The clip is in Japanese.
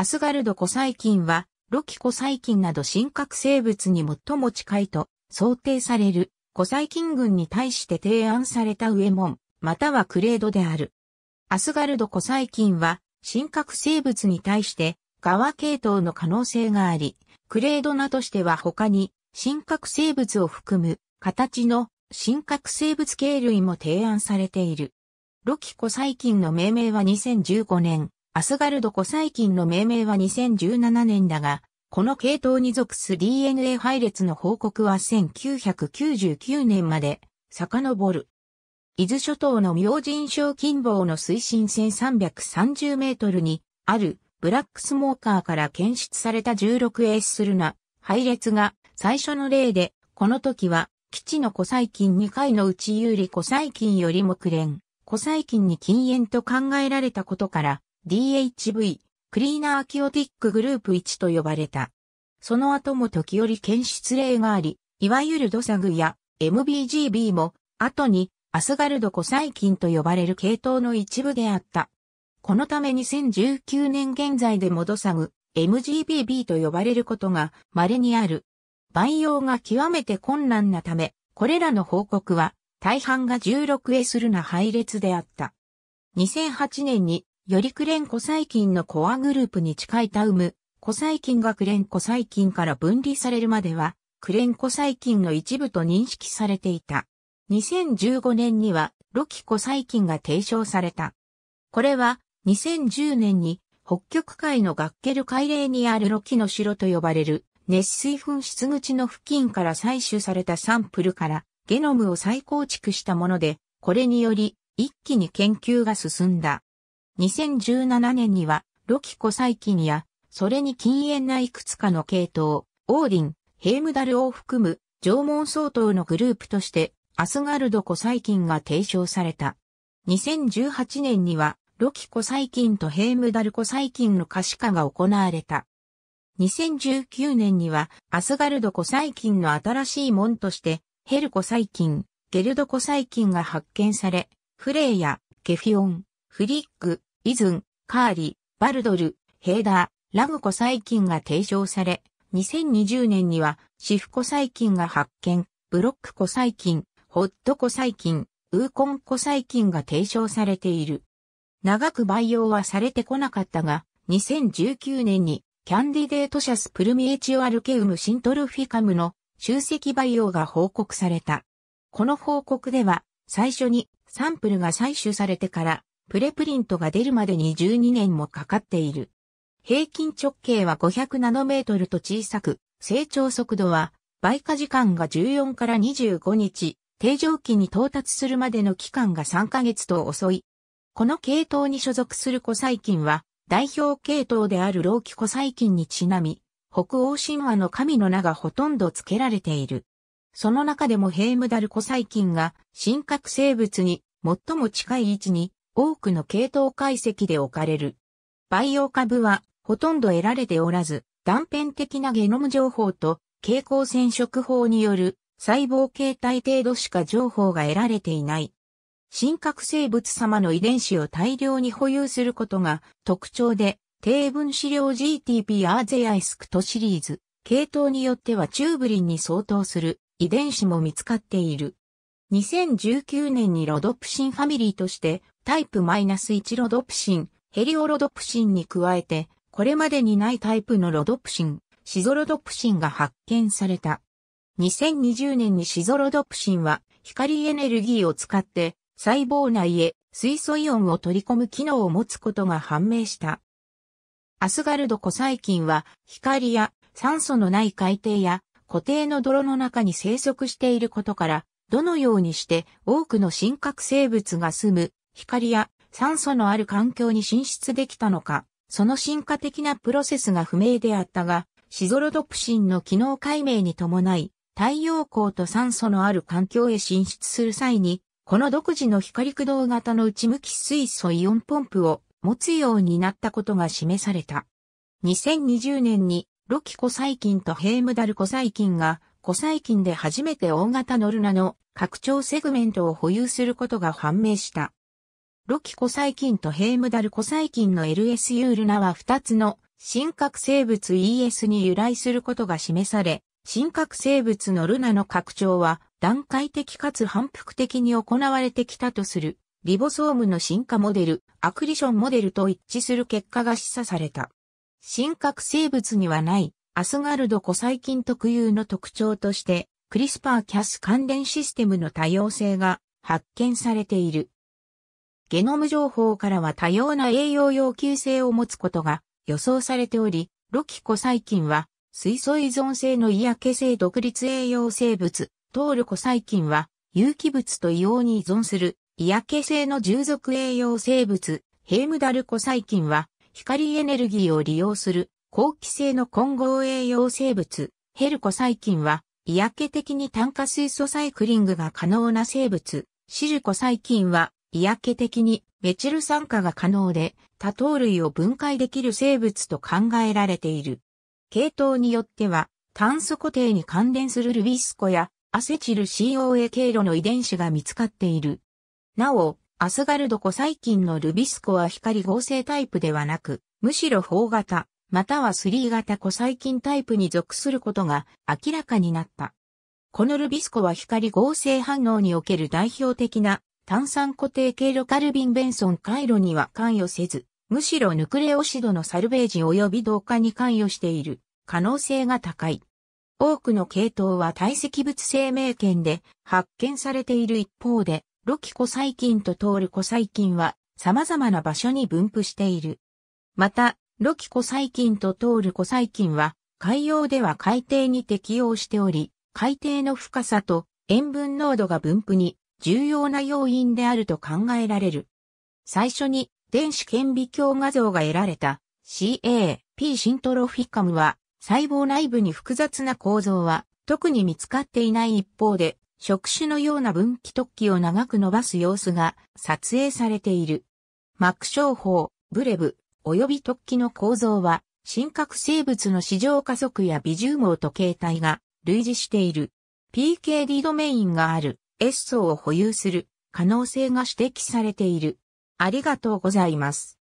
アスガルド古細菌は、ロキ古細菌など真核生物に最も近いと想定される古細菌群に対して提案された上門、またはクレードである。アスガルド古細菌は、真核生物に対して、側系統の可能性があり、クレードなどしては他に、真核生物を含む形の真核生物系類も提案されている。ロキ古細菌の命名は2015年、アスガルド古細菌の命名は2017年だが、この系統に属す DNA 配列の報告は1999年まで遡る。伊豆諸島の明神小金棒の水深1330メートルにあるブラックスモーカーから検出された 16A するな配列が最初の例で、この時は基地の古細菌2回のうち有利古細菌よりもクレン、古細菌に禁煙と考えられたことから、DHV、クリーナーキオティックグループ1と呼ばれた。その後も時折検出例があり、いわゆるドサグや MBGB も、後にアスガルドコ細菌と呼ばれる系統の一部であった。このため2019年現在でもドサグ、MGBB と呼ばれることが稀にある。培養が極めて困難なため、これらの報告は大半が1 6へするな配列であった。2008年によりクレンコ細菌のコアグループに近いタウム、コ細菌がクレンコ細菌から分離されるまでは、クレンコ細菌の一部と認識されていた。2015年には、ロキコ細菌が提唱された。これは、2010年に、北極海のガッケル海嶺にあるロキの城と呼ばれる、熱水噴出口の付近から採取されたサンプルから、ゲノムを再構築したもので、これにより、一気に研究が進んだ。2017年には、ロキコ細菌や、それに禁煙ないくつかの系統、オーディン、ヘームダルを含む、縄文相当のグループとして、アスガルドコ細菌が提唱された。2018年には、ロキコ細菌とヘームダルコ細菌の可視化が行われた。2019年には、アスガルドコ細菌の新しい門として、ヘルコ細菌、ゲルドコ細菌が発見され、フレイや、ケフィオン、フリック、イズン、カーリ、バルドル、ヘーダー、ラグコ細菌が提唱され、2020年には、シフコ細菌が発見、ブロックコ細菌、ホットコ細菌、ウーコンコ細菌が提唱されている。長く培養はされてこなかったが、2019年にキャンディデートシャスプルミエチオアルケウムシントルフィカムの集積培養が報告された。この報告では、最初にサンプルが採取されてからプレプリントが出るまでに12年もかかっている。平均直径は500ナノメートルと小さく、成長速度は倍化時間が14から25日、定常期に到達するまでの期間が3ヶ月と遅い。この系統に所属する古細菌は、代表系統である老期古細菌にちなみ、北欧神話の神の名がほとんど付けられている。その中でもヘイムダル古細菌が、深核生物に最も近い位置に多くの系統解析で置かれる。培養株はほとんど得られておらず、断片的なゲノム情報と蛍光染色法による細胞形態程度しか情報が得られていない。深核生物様の遺伝子を大量に保有することが特徴で、低分子量 GTP アーゼアイスクトシリーズ、系統によってはチューブリンに相当する遺伝子も見つかっている。2019年にロドプシンファミリーとしてタイプ -1 ロドプシン、ヘリオロドプシンに加えて、これまでにないタイプのロドプシン、シゾロドプシンが発見された。2020年にシゾロドプシンは光エネルギーを使って細胞内へ水素イオンを取り込む機能を持つことが判明した。アスガルドコ細菌は光や酸素のない海底や固定の泥の中に生息していることから、どのようにして多くの真核生物が住む光や酸素のある環境に進出できたのか、その進化的なプロセスが不明であったが、シゾロドプシンの機能解明に伴い、太陽光と酸素のある環境へ進出する際に、この独自の光駆動型の内向き水素イオンポンプを持つようになったことが示された。2020年にロキコ細菌とヘームダルコ細菌がコ細菌で初めて大型ノルナの拡張セグメントを保有することが判明した。ロキコ細菌とヘイムダルコ細菌の LSU ルナは2つの真核生物 ES に由来することが示され、真核生物のルナの拡張は段階的かつ反復的に行われてきたとするリボソームの進化モデル、アクリションモデルと一致する結果が示唆された。真核生物にはないアスガルドコ細菌特有の特徴として、クリスパーキャス関連システムの多様性が発見されている。ゲノム情報からは多様な栄養要求性を持つことが予想されており、ロキコ細菌は水素依存性の嫌気性独立栄養生物、トールコ細菌は有機物と硫黄に依存する嫌気性の従属栄養生物、ヘームダルコ細菌は光エネルギーを利用する好気性の混合栄養生物、ヘルコ細菌は嫌気的に炭化水素サイクリングが可能な生物、シルコ細菌は嫌気的にメチル酸化が可能で多糖類を分解できる生物と考えられている。系統によっては炭素固定に関連するルビスコやアセチル COA 経路の遺伝子が見つかっている。なお、アスガルドコ細菌のルビスコは光合成タイプではなく、むしろ4型、または3型コ細菌タイプに属することが明らかになった。このルビスコは光合成反応における代表的な炭酸固定経路カルビン・ベンソン回路には関与せず、むしろヌクレオシドのサルベージ及び同化に関与している可能性が高い。多くの系統は堆積物生命圏で発見されている一方で、ロキコ細菌とトールコ細菌は様々な場所に分布している。また、ロキコ細菌とトールコ細菌は海洋では海底に適応しており、海底の深さと塩分濃度が分布に重要な要因であると考えられる。最初に電子顕微鏡画像が得られた CA、P シントロフィカムは細胞内部に複雑な構造は特に見つかっていない一方で触手のような分岐突起を長く伸ばす様子が撮影されている。膜症法、ブレブ、及び突起の構造は、真核生物の市場加速や微重網と形態が類似している。PKD ドメインがあるエッソを保有する可能性が指摘されている。ありがとうございます。